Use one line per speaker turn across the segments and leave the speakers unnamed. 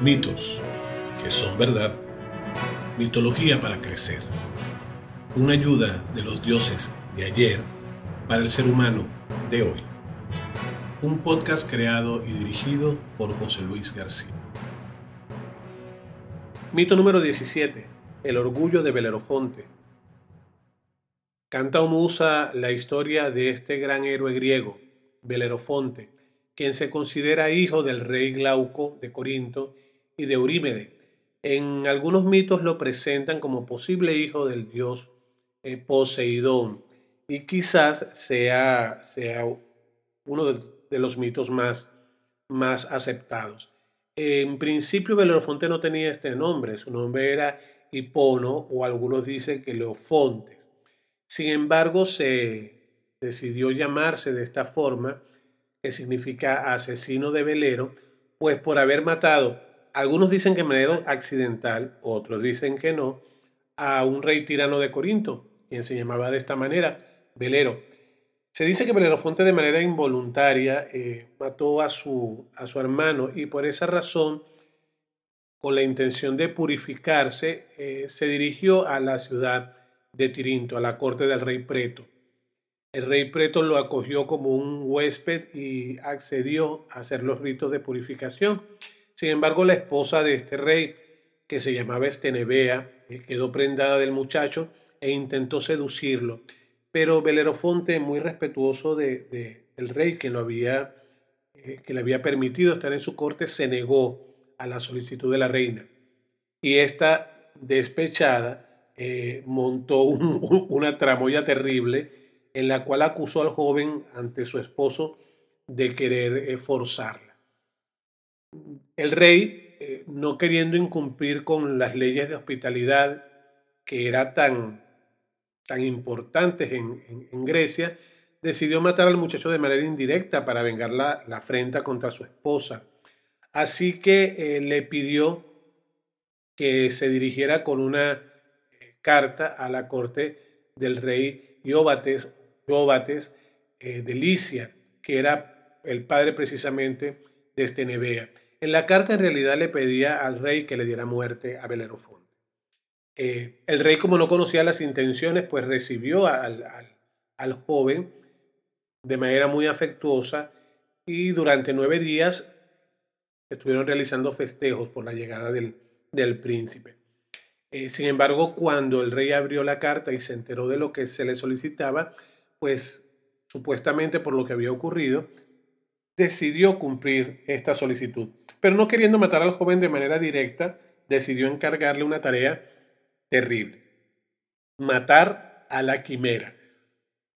Mitos, que son verdad. Mitología para crecer. Una ayuda de los dioses de ayer para el ser humano de hoy. Un podcast creado y dirigido por José Luis García. Mito número 17. El orgullo de Belerofonte. Canta Musa la historia de este gran héroe griego, Belerofonte, quien se considera hijo del rey Glauco de Corinto y de Eurímede. En algunos mitos lo presentan como posible hijo del dios eh, Poseidón y quizás sea, sea uno de, los mitos más, más aceptados. En principio Belerofonte no tenía este nombre, su nombre era Hipono o algunos dicen que Leofonte. Sin embargo, se decidió llamarse de esta forma, que significa asesino de velero, pues por haber matado algunos dicen que manera accidental, otros dicen que no, a un rey tirano de Corinto, quien se llamaba de esta manera, Velero. Se dice que Belerofonte de manera involuntaria eh, mató a su, a su hermano y por esa razón, con la intención de purificarse, eh, se dirigió a la ciudad de Tirinto, a la corte del rey Preto. El rey Preto lo acogió como un huésped y accedió a hacer los ritos de purificación. Sin embargo, la esposa de este rey, que se llamaba Estenebea, eh, quedó prendada del muchacho e intentó seducirlo. Pero Belerofonte, muy respetuoso de, del rey que, lo había, eh, que le había permitido estar en su corte, se negó a la solicitud de la reina. Y esta despechada eh, montó una tramoya terrible en la cual acusó al joven ante su esposo de querer forzarlo el rey, eh, no queriendo incumplir con las leyes de hospitalidad que eran tan, tan importantes en, Grecia, decidió matar al muchacho de manera indirecta para vengar la, afrenta contra su esposa. Así que eh, le pidió que se dirigiera con una eh, carta a la corte del rey Iobates de Licia, que era el padre precisamente desde este Nevea. En la carta en realidad le pedía al rey que le diera muerte a Belerofonte. Eh, el rey, como no conocía las intenciones, pues recibió al, joven de manera muy afectuosa y durante nueve días estuvieron realizando festejos por la llegada del, príncipe. Eh, sin embargo, cuando el rey abrió la carta y se enteró de lo que se le solicitaba, pues supuestamente por lo que había ocurrido, decidió cumplir esta solicitud. Pero no queriendo matar al joven de manera directa, decidió encargarle una tarea terrible. Matar a la quimera,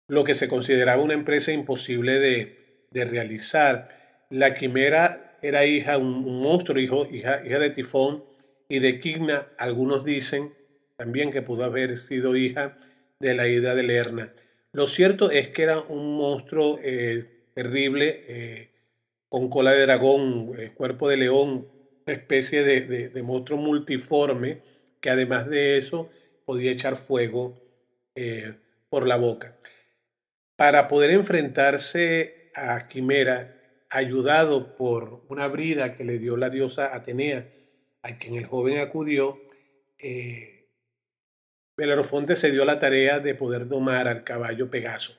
lo que se consideraba una empresa imposible de, realizar. La quimera era hija, un, monstruo, hijo, hija, hija de Tifón y de Quigna. Algunos dicen también que pudo haber sido hija de la ida de Lerna. Lo cierto es que era un monstruo eh, terrible, eh, con cola de dragón, eh, cuerpo de león, una especie de, monstruo multiforme que además de eso podía echar fuego eh, por la boca. Para poder enfrentarse a Quimera, ayudado por una brida que le dio la diosa Atenea, a quien el joven acudió, eh, se dio la tarea de poder domar al caballo Pegaso.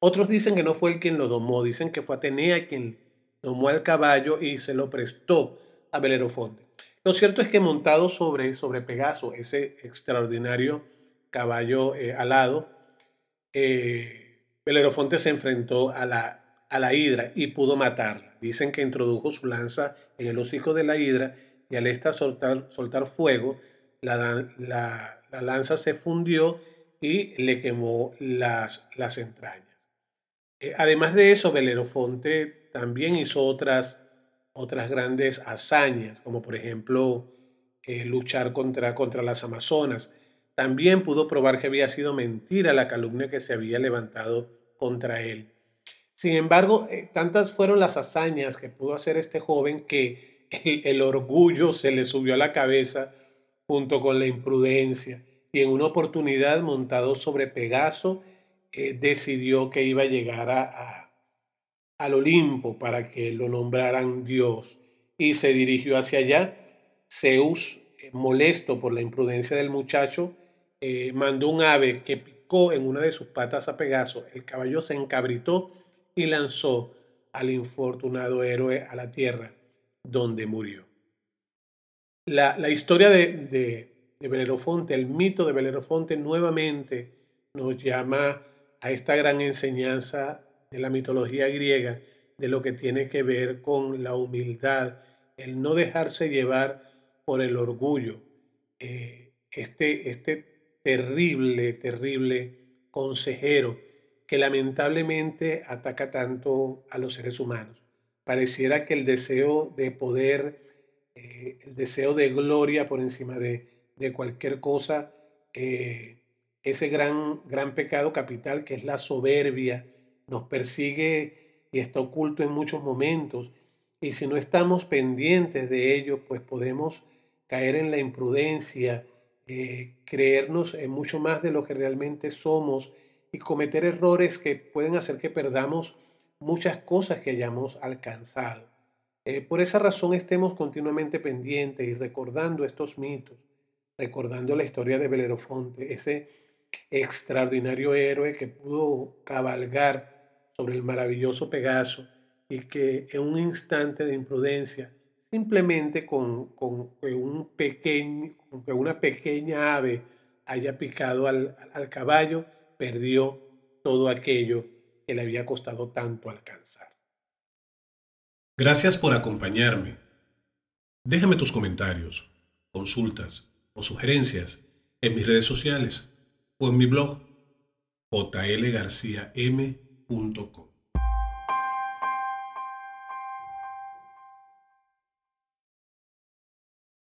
Otros dicen que no fue él quien lo domó, dicen que fue Atenea quien domó al caballo y se lo prestó a Belerofonte. Lo cierto es que montado sobre, sobre Pegaso, ese extraordinario caballo eh, alado, eh, Belerofonte se enfrentó a la, a la hidra y pudo matarla. Dicen que introdujo su lanza en el hocico de la hidra y al esta soltar, soltar fuego, la, la lanza se fundió y le quemó las, las entrañas. Eh, además de eso, Belerofonte también hizo otras, otras grandes hazañas, como por ejemplo eh, luchar contra, contra las Amazonas. También pudo probar que había sido mentira la calumnia que se había levantado contra él. Sin embargo, eh, tantas fueron las hazañas que pudo hacer este joven que el orgullo se le subió a la cabeza junto con la imprudencia y en una oportunidad montado sobre Pegaso eh, decidió que iba a llegar al Olimpo para que lo nombraran Dios y se dirigió hacia allá. Zeus, eh, molesto por la imprudencia del muchacho, eh, mandó un ave que picó en una de sus patas a Pegaso. El caballo se encabritó y lanzó al infortunado héroe a la tierra, donde murió. La, historia de, de, de Belerofonte, el mito de Belerofonte, nuevamente nos llama a esta gran enseñanza de la mitología griega, de lo que tiene que ver con la humildad, el no dejarse llevar por el orgullo, eh, este, este terrible, terrible consejero que lamentablemente ataca tanto a los seres humanos. Pareciera que el deseo de poder, eh, el deseo de gloria por encima de, cualquier cosa, eh, ese gran, gran pecado capital que es la soberbia, nos persigue y está oculto en muchos momentos. Y si no estamos pendientes de ello, pues podemos caer en la imprudencia, eh, creernos en eh, mucho más de lo que realmente somos y cometer errores que pueden hacer que perdamos muchas cosas que hayamos alcanzado. Eh, por esa razón estemos continuamente pendientes y recordando estos mitos, recordando la historia de Belerofonte, ese extraordinario héroe que pudo cabalgar sobre el maravilloso Pegaso y que en un instante de imprudencia, simplemente con, un que una pequeña ave haya picado al caballo, perdió todo aquello que le había costado tanto alcanzar. Gracias por acompañarme. Déjame tus comentarios, consultas o sugerencias en mis redes sociales o en mi blog jlgarciam.com.